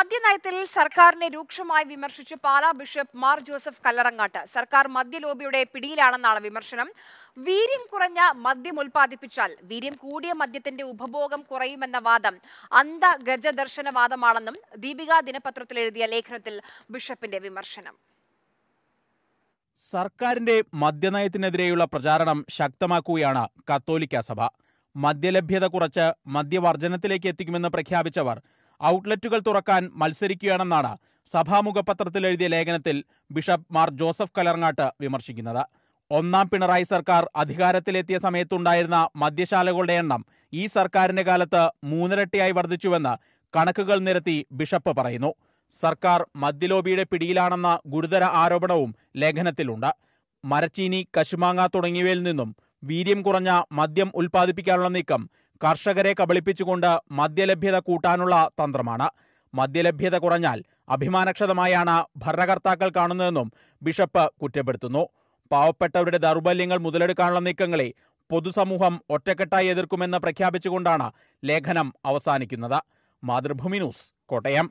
മദ്യനയത്തിൽ സർക്കാരിനെ രൂക്ഷമായി വിമർശിച്ച് പാലാ ബിഷപ്പ് മാർ ജോസഫ് കല്ലറങ്ങാട്ട് സർക്കാർ മദ്യലോബിയുടെ പിടിയിലാണെന്നാണ് വിമർശനം വീര്യം കുറഞ്ഞ മദ്യം ഉൽപ്പാദിപ്പിച്ചാൽ വീര്യം കൂടിയ മദ്യത്തിന്റെ ഉപഭോഗം കുറയുമെന്ന വാദം അന്ധഗജദർശന ഗജദർശനവാദമാണെന്നും ദീപിക ദിനപത്രത്തിൽ എഴുതിയ ലേഖനത്തിൽ ബിഷപ്പിന്റെ വിമർശനം സർക്കാരിന്റെ മദ്യനയത്തിനെതിരെയുള്ള പ്രചാരണം ശക്തമാക്കുകയാണ് കത്തോലിക്ക സഭ മദ്യലഭ്യത കുറച്ച് മദ്യവർജനത്തിലേക്ക് എത്തിക്കുമെന്ന് പ്രഖ്യാപിച്ചവർ ഔട്ട്ലെറ്റുകൾ തുറക്കാൻ മത്സരിക്കുകയാണെന്നാണ് സഭാമുഖപത്രത്തിൽ എഴുതിയ ലേഖനത്തിൽ ബിഷപ്പ് മാർ ജോസഫ് കലർങ്ങാട്ട് വിമർശിക്കുന്നത് ഒന്നാം പിണറായി സർക്കാർ അധികാരത്തിലെത്തിയ സമയത്തുണ്ടായിരുന്ന മദ്യശാലകളുടെ എണ്ണം ഈ സർക്കാരിന്റെ കാലത്ത് മൂന്നിരട്ടിയായി വർദ്ധിച്ചുവെന്ന് കണക്കുകൾ നിരത്തി ബിഷപ്പ് പറയുന്നു സർക്കാർ മദ്യലോബിയുടെ പിടിയിലാണെന്ന ഗുരുതര ആരോപണവും ലേഖനത്തിലുണ്ട് മരച്ചീനി കശുമാങ്ങ തുടങ്ങിയവയിൽ നിന്നും വീര്യം കുറഞ്ഞ മദ്യം ഉൽപ്പാദിപ്പിക്കാനുള്ള നീക്കം കർഷകരെ കബളിപ്പിച്ചുകൊണ്ട് മദ്യലഭ്യത കൂട്ടാനുള്ള തന്ത്രമാണ് മദ്യലഭ്യത കുറഞ്ഞാൽ അഭിമാനക്ഷതമായാണ് ഭരണകർത്താക്കൾ കാണുന്നതെന്നും ബിഷപ്പ് കുറ്റപ്പെടുത്തുന്നു പാവപ്പെട്ടവരുടെ ദൗർബല്യങ്ങൾ മുതലെടുക്കാനുള്ള നീക്കങ്ങളെ പൊതുസമൂഹം ഒറ്റക്കെട്ടായി എതിർക്കുമെന്ന് പ്രഖ്യാപിച്ചുകൊണ്ടാണ് ലേഖനം അവസാനിക്കുന്നത് മാതൃഭൂമി ന്യൂസ് കോട്ടയം